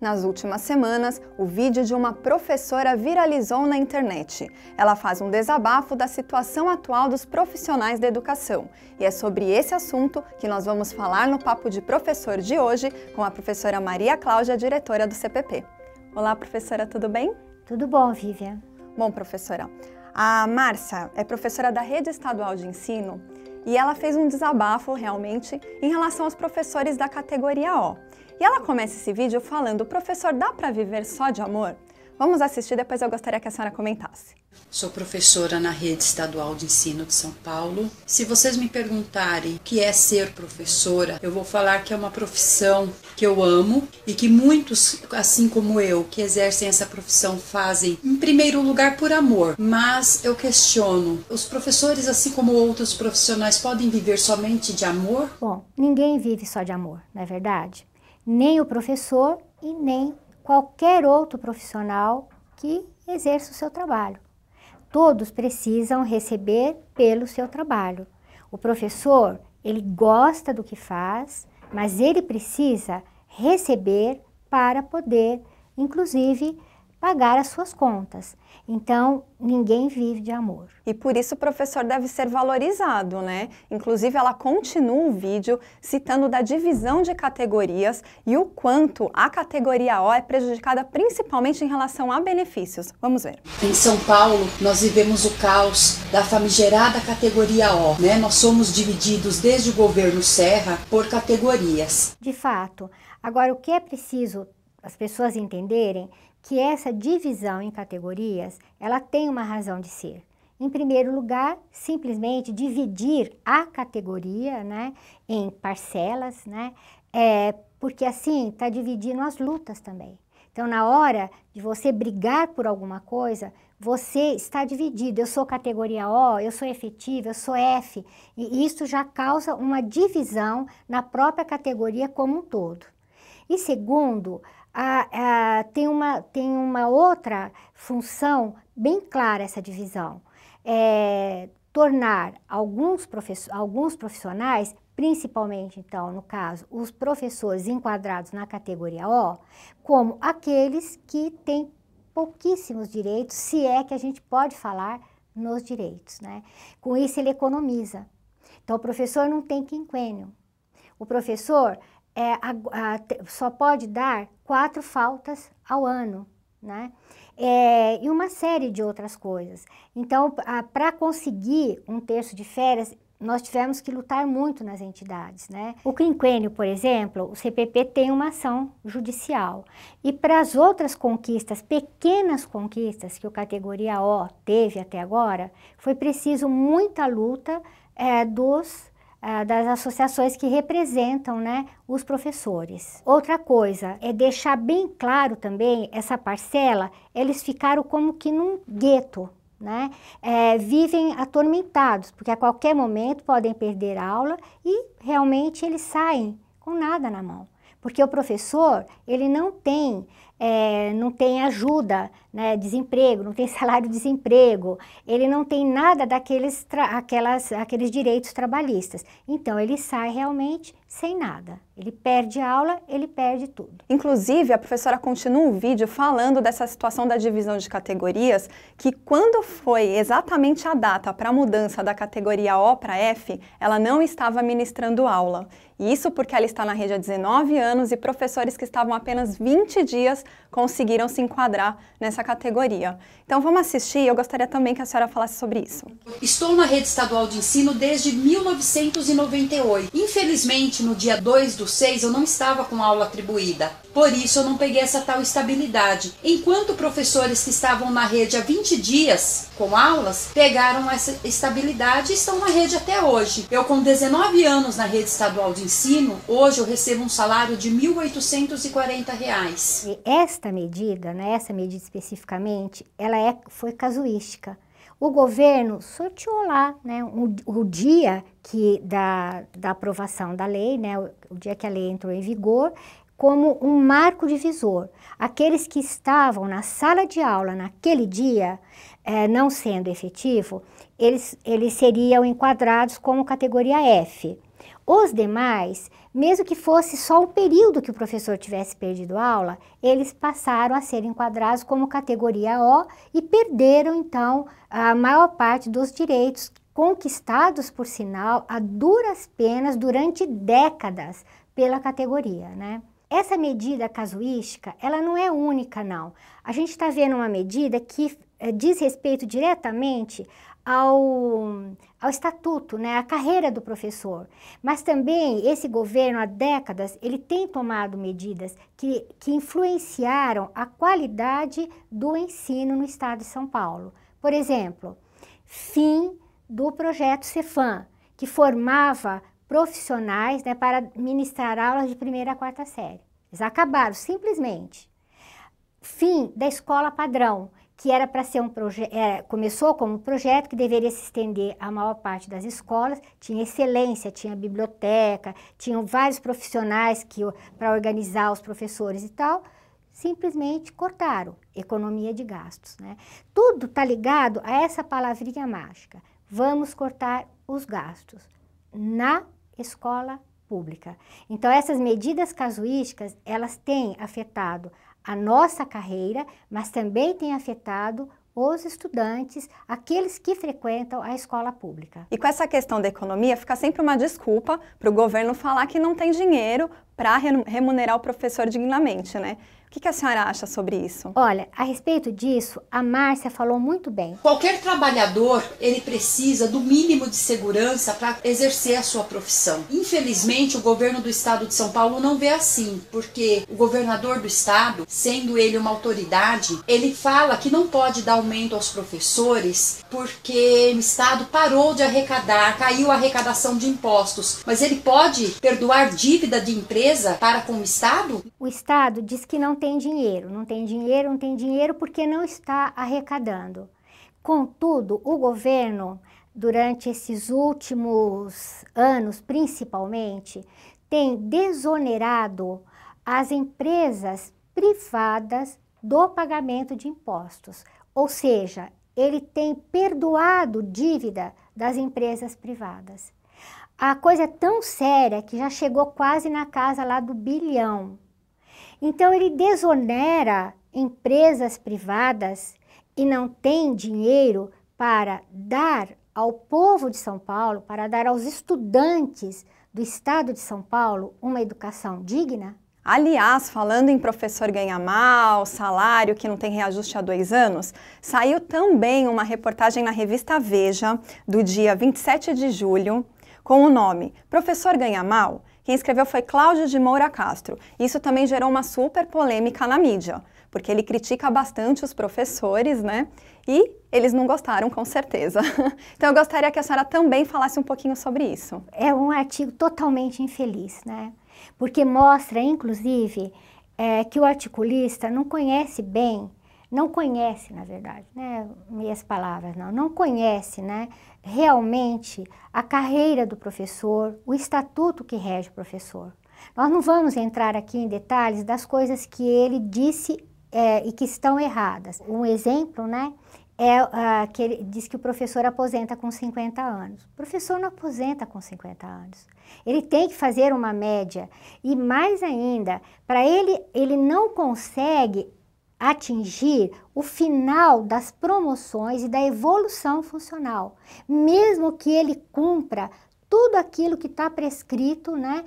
Nas últimas semanas, o vídeo de uma professora viralizou na internet. Ela faz um desabafo da situação atual dos profissionais da educação. E é sobre esse assunto que nós vamos falar no Papo de Professor de hoje com a professora Maria Cláudia, diretora do CPP. Olá, professora, tudo bem? Tudo bom, Vivian. Bom, professora, a Márcia é professora da Rede Estadual de Ensino e ela fez um desabafo realmente em relação aos professores da categoria O e ela começa esse vídeo falando: professor, dá para viver só de amor? Vamos assistir, depois eu gostaria que a senhora comentasse. Sou professora na rede estadual de ensino de São Paulo. Se vocês me perguntarem o que é ser professora, eu vou falar que é uma profissão que eu amo e que muitos, assim como eu, que exercem essa profissão fazem, em primeiro lugar, por amor. Mas eu questiono: os professores, assim como outros profissionais, podem viver somente de amor? Bom, ninguém vive só de amor, não é verdade? nem o professor e nem qualquer outro profissional que exerça o seu trabalho. Todos precisam receber pelo seu trabalho. O professor, ele gosta do que faz, mas ele precisa receber para poder, inclusive, pagar as suas contas. Então, ninguém vive de amor. E por isso o professor deve ser valorizado, né? Inclusive, ela continua o vídeo citando da divisão de categorias e o quanto a categoria O é prejudicada principalmente em relação a benefícios. Vamos ver. Em São Paulo, nós vivemos o caos da famigerada categoria O, né? Nós somos divididos desde o governo Serra por categorias. De fato. Agora, o que é preciso as pessoas entenderem que essa divisão em categorias, ela tem uma razão de ser. Em primeiro lugar, simplesmente dividir a categoria né, em parcelas, né, é, porque assim está dividindo as lutas também. Então, na hora de você brigar por alguma coisa, você está dividido. Eu sou categoria O, eu sou efetivo, eu sou F. E isso já causa uma divisão na própria categoria como um todo. E segundo, a, a, tem, uma, tem uma outra função bem clara essa divisão. É tornar alguns, professores alguns profissionais, principalmente, então, no caso, os professores enquadrados na categoria O, como aqueles que têm pouquíssimos direitos, se é que a gente pode falar nos direitos, né? Com isso ele economiza. Então o professor não tem quinquênio. O professor é, a, a, só pode dar quatro faltas ao ano, né? É, e uma série de outras coisas. Então, para conseguir um terço de férias, nós tivemos que lutar muito nas entidades, né? O quinquênio, por exemplo, o CPP tem uma ação judicial. E para as outras conquistas, pequenas conquistas que o categoria O teve até agora, foi preciso muita luta é, dos ah, das associações que representam né, os professores. Outra coisa é deixar bem claro também essa parcela, eles ficaram como que num gueto, né? É, vivem atormentados, porque a qualquer momento podem perder a aula e realmente eles saem com nada na mão. Porque o professor, ele não tem é, não tem ajuda, né, desemprego, não tem salário-desemprego, ele não tem nada daqueles aquelas, aqueles direitos trabalhistas. Então, ele sai realmente sem nada. Ele perde aula, ele perde tudo. Inclusive, a professora continua um vídeo falando dessa situação da divisão de categorias, que quando foi exatamente a data para a mudança da categoria O para F, ela não estava ministrando aula. Isso porque ela está na rede há 19 anos e professores que estavam apenas 20 dias conseguiram se enquadrar nessa categoria. Então vamos assistir, eu gostaria também que a senhora falasse sobre isso. Estou na rede estadual de ensino desde 1998. Infelizmente, no dia 2 do 6, eu não estava com aula atribuída. Por isso, eu não peguei essa tal estabilidade. Enquanto professores que estavam na rede há 20 dias com aulas pegaram essa estabilidade e estão na rede até hoje. Eu, com 19 anos na rede estadual de ensino, hoje eu recebo um salário de R$ 1.840. É esta medida, né, essa medida especificamente, ela é, foi casuística. O governo sorteou lá né, o dia que, da, da aprovação da lei, né, o, o dia que a lei entrou em vigor, como um marco divisor. Aqueles que estavam na sala de aula naquele dia, eh, não sendo efetivo, eles, eles seriam enquadrados como categoria F. Os demais mesmo que fosse só um período que o professor tivesse perdido aula, eles passaram a ser enquadrados como categoria O e perderam, então, a maior parte dos direitos conquistados, por sinal, a duras penas durante décadas pela categoria, né? Essa medida casuística, ela não é única, não. A gente está vendo uma medida que eh, diz respeito diretamente ao, ao estatuto, né, à carreira do professor. Mas também esse governo, há décadas, ele tem tomado medidas que, que influenciaram a qualidade do ensino no estado de São Paulo. Por exemplo, fim do projeto Cefam, que formava profissionais né, para ministrar aulas de primeira a quarta série. Eles acabaram, simplesmente. Fim da escola padrão, que era para ser um projeto, é, começou como um projeto que deveria se estender à maior parte das escolas, tinha excelência, tinha biblioteca, tinham vários profissionais que para organizar os professores e tal, simplesmente cortaram economia de gastos. Né? Tudo está ligado a essa palavrinha mágica, vamos cortar os gastos na escola pública. Então, essas medidas casuísticas, elas têm afetado a nossa carreira, mas também tem afetado os estudantes, aqueles que frequentam a escola pública. E com essa questão da economia, fica sempre uma desculpa para o governo falar que não tem dinheiro para remunerar o professor dignamente, né? O que, que a senhora acha sobre isso? Olha, a respeito disso, a Márcia falou muito bem. Qualquer trabalhador, ele precisa do mínimo de segurança para exercer a sua profissão. Infelizmente, o governo do estado de São Paulo não vê assim, porque o governador do estado, sendo ele uma autoridade, ele fala que não pode dar aumento aos professores porque o estado parou de arrecadar, caiu a arrecadação de impostos. Mas ele pode perdoar dívida de empresa para com o estado? O estado diz que não tem dinheiro, não tem dinheiro, não tem dinheiro porque não está arrecadando. Contudo, o governo, durante esses últimos anos principalmente, tem desonerado as empresas privadas do pagamento de impostos. Ou seja, ele tem perdoado dívida das empresas privadas. A coisa é tão séria que já chegou quase na casa lá do bilhão. Então, ele desonera empresas privadas e não tem dinheiro para dar ao povo de São Paulo, para dar aos estudantes do estado de São Paulo uma educação digna? Aliás, falando em professor ganhar mal, salário que não tem reajuste há dois anos, saiu também uma reportagem na revista Veja, do dia 27 de julho, com o nome Professor Ganha Mal? Quem escreveu foi Cláudio de Moura Castro. Isso também gerou uma super polêmica na mídia, porque ele critica bastante os professores, né? E eles não gostaram, com certeza. então eu gostaria que a senhora também falasse um pouquinho sobre isso. É um artigo totalmente infeliz, né? Porque mostra, inclusive, é, que o articulista não conhece bem não conhece, na verdade, né, Minhas palavras não, não conhece, né, realmente a carreira do professor, o estatuto que rege o professor. Nós não vamos entrar aqui em detalhes das coisas que ele disse é, e que estão erradas. Um exemplo, né, é uh, que ele diz que o professor aposenta com 50 anos. O professor não aposenta com 50 anos. Ele tem que fazer uma média e mais ainda, para ele ele não consegue atingir o final das promoções e da evolução funcional, mesmo que ele cumpra tudo aquilo que está prescrito né,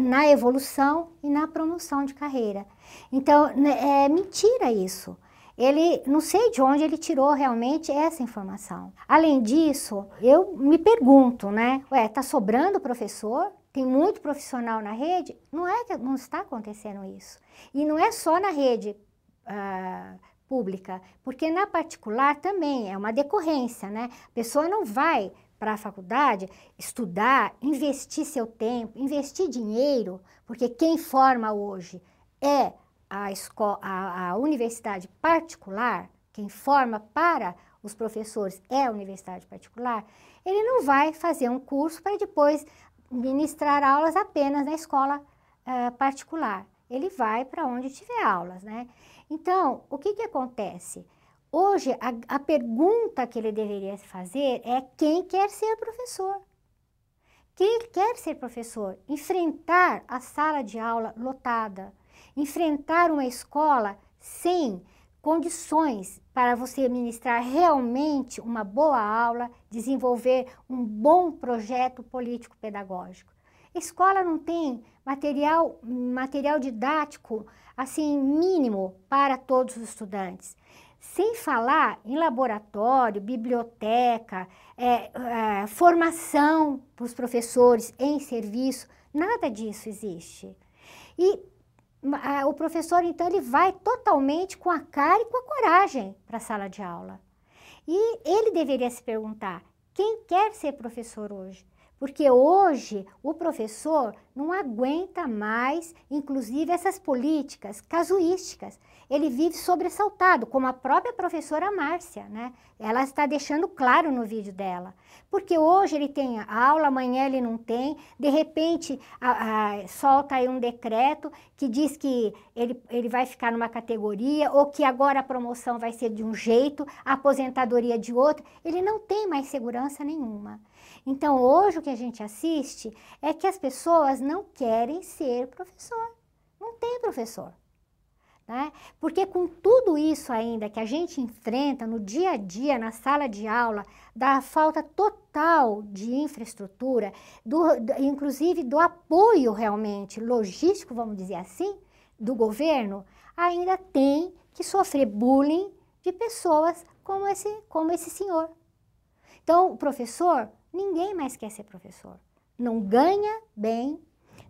na evolução e na promoção de carreira. Então, né, é mentira isso. Ele não sei de onde ele tirou realmente essa informação. Além disso, eu me pergunto, né? Ué, tá sobrando professor? Tem muito profissional na rede? Não é que não está acontecendo isso. E não é só na rede ah, pública, porque na particular também é uma decorrência, né? A pessoa não vai para a faculdade estudar, investir seu tempo, investir dinheiro, porque quem forma hoje é a, escola, a, a universidade particular, quem forma para os professores é a universidade particular, ele não vai fazer um curso para depois ministrar aulas apenas na escola uh, particular. Ele vai para onde tiver aulas, né? Então, o que que acontece? Hoje, a, a pergunta que ele deveria fazer é quem quer ser professor? Quem quer ser professor? Enfrentar a sala de aula lotada, enfrentar uma escola sem condições para você ministrar realmente uma boa aula, desenvolver um bom projeto político-pedagógico. Escola não tem material, material didático assim mínimo para todos os estudantes. Sem falar em laboratório, biblioteca, é, é, formação para os professores em serviço, nada disso existe. E a, o professor, então, ele vai totalmente com a cara e com a coragem para a sala de aula. E ele deveria se perguntar: quem quer ser professor hoje? Porque hoje o professor não aguenta mais, inclusive, essas políticas casuísticas. Ele vive sobressaltado, como a própria professora Márcia, né? Ela está deixando claro no vídeo dela. Porque hoje ele tem aula, amanhã ele não tem, de repente a, a, solta aí um decreto que diz que ele, ele vai ficar numa categoria, ou que agora a promoção vai ser de um jeito, a aposentadoria de outro. Ele não tem mais segurança nenhuma. Então, hoje o que a gente assiste é que as pessoas não querem ser professor. Não tem professor. Né? Porque com tudo isso ainda que a gente enfrenta no dia a dia, na sala de aula, da falta total de infraestrutura, do, do, inclusive do apoio realmente logístico, vamos dizer assim, do governo, ainda tem que sofrer bullying de pessoas como esse, como esse senhor. Então, o professor Ninguém mais quer ser professor. Não ganha bem,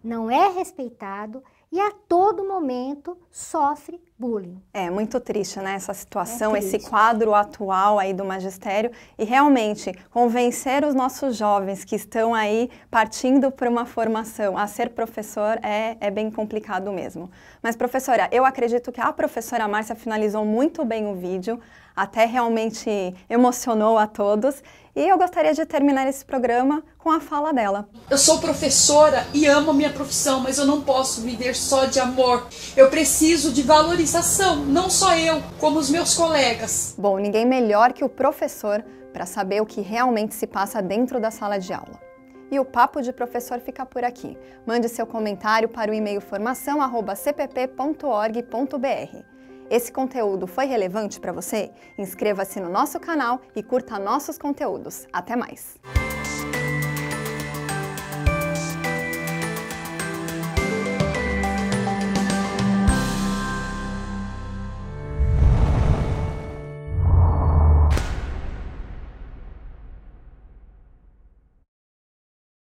não é respeitado e a todo momento sofre bullying. É muito triste, né, essa situação, é esse quadro atual aí do magistério e realmente convencer os nossos jovens que estão aí partindo para uma formação a ser professor é, é bem complicado mesmo. Mas professora, eu acredito que a professora Márcia finalizou muito bem o vídeo, até realmente emocionou a todos e eu gostaria de terminar esse programa com a fala dela. Eu sou professora e amo a minha profissão, mas eu não posso viver só de amor. Eu preciso de valorizar sensação, não só eu, como os meus colegas. Bom, ninguém melhor que o professor para saber o que realmente se passa dentro da sala de aula. E o Papo de Professor fica por aqui. Mande seu comentário para o e-mail formação.cpp.org.br. Esse conteúdo foi relevante para você? Inscreva-se no nosso canal e curta nossos conteúdos. Até mais!